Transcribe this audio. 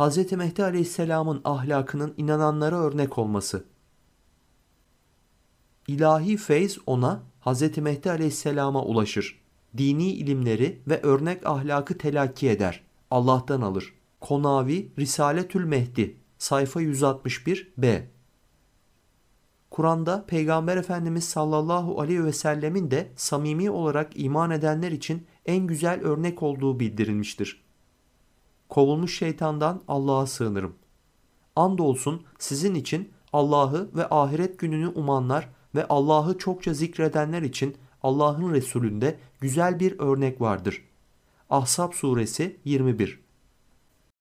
Hz. Mehdi Aleyhisselam'ın ahlakının inananlara örnek olması. İlahi feyz ona Hz. Mehdi Aleyhisselam'a ulaşır. Dini ilimleri ve örnek ahlakı telakki eder. Allah'tan alır. Konavi Risaletül Mehdi sayfa 161 B. Kur'an'da Peygamber Efendimiz sallallahu aleyhi ve sellemin de samimi olarak iman edenler için en güzel örnek olduğu bildirilmiştir kovulmuş şeytandan Allah'a sığınırım. Andolsun sizin için Allah'ı ve ahiret gününü umanlar ve Allah'ı çokça zikredenler için Allah'ın Resulünde güzel bir örnek vardır. Ahsap suresi 21